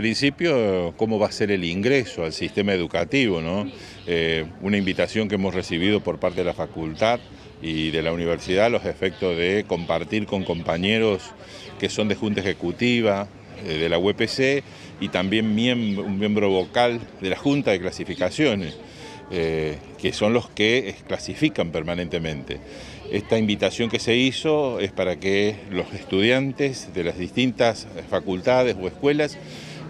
principio, cómo va a ser el ingreso al sistema educativo, ¿no? Eh, una invitación que hemos recibido por parte de la facultad y de la universidad los efectos de compartir con compañeros que son de Junta Ejecutiva, eh, de la UPC e y también un miembro vocal de la Junta de Clasificaciones. Eh, que son los que clasifican permanentemente. Esta invitación que se hizo es para que los estudiantes de las distintas facultades o escuelas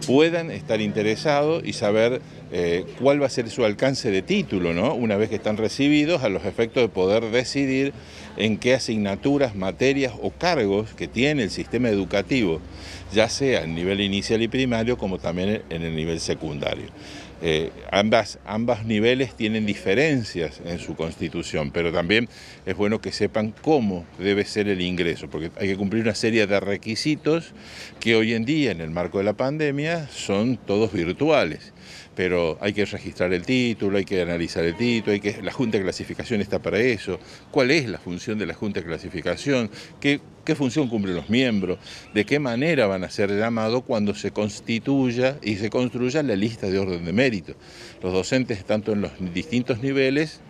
puedan estar interesados y saber eh, cuál va a ser su alcance de título, ¿no? Una vez que están recibidos, a los efectos de poder decidir en qué asignaturas, materias o cargos que tiene el sistema educativo, ya sea en nivel inicial y primario como también en el nivel secundario. Eh, ambas, ambas niveles tienen diferencias en su constitución, pero también es bueno que sepan cómo debe ser el ingreso, porque hay que cumplir una serie de requisitos que hoy en día, en el marco de la pandemia, son todos virtuales. Pero hay que registrar el título, hay que analizar el título, la Junta de Clasificación está para eso, cuál es la función de la Junta de Clasificación, qué, qué función cumplen los miembros, de qué manera van a ser llamados cuando se constituya y se construya la lista de orden de mérito. Los docentes, tanto en los distintos niveles,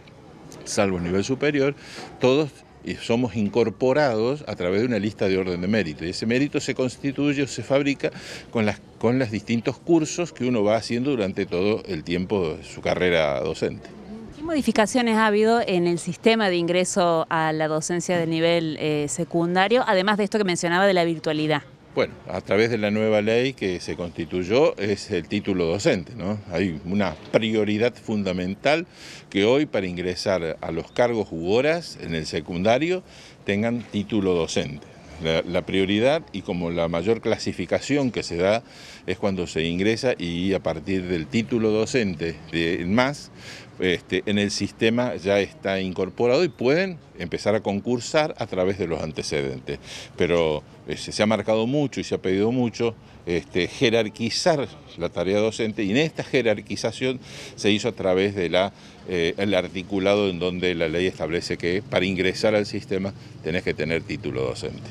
salvo el nivel superior, todos eh, somos incorporados a través de una lista de orden de mérito. Y ese mérito se constituye o se fabrica con los con los distintos cursos que uno va haciendo durante todo el tiempo de su carrera docente. ¿Qué modificaciones ha habido en el sistema de ingreso a la docencia de nivel eh, secundario, además de esto que mencionaba de la virtualidad? Bueno, a través de la nueva ley que se constituyó es el título docente, ¿no? Hay una prioridad fundamental que hoy para ingresar a los cargos u en el secundario tengan título docente. La, prioridad y como la mayor clasificación que se da es cuando se ingresa y a partir del título docente de más, este, en el sistema ya está incorporado y pueden empezar a concursar a través de los antecedentes. Pero este, se ha marcado mucho y se ha pedido mucho este, jerarquizar la tarea docente y en esta jerarquización se hizo a través del eh, articulado en donde la ley establece que para ingresar al sistema tenés que tener título docente.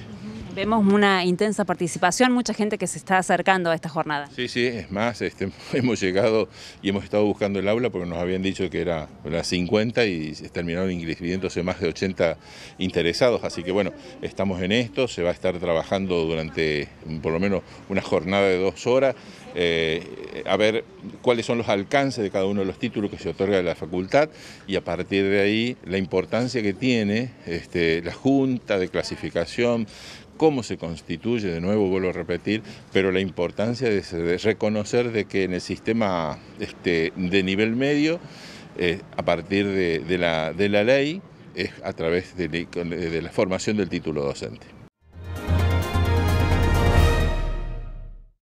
Vemos una intensa participación, mucha gente que se está acercando a esta jornada. Sí, sí, es más, este, hemos llegado y hemos estado buscando el aula porque nos habían dicho que era las 50 y terminaron inscribiéndose más de 80 interesados, así que bueno, estamos en esto, se va a estar trabajando durante por lo menos una jornada de dos horas, eh, a ver cuáles son los alcances de cada uno de los títulos que se otorga de la facultad y a partir de ahí la importancia que tiene este, la junta de clasificación, cómo se constituye, de nuevo vuelvo a repetir, pero la importancia de, reconocer de que en el sistema este, de nivel medio, eh, a partir de, la, ley, es a través de la formación del título docente.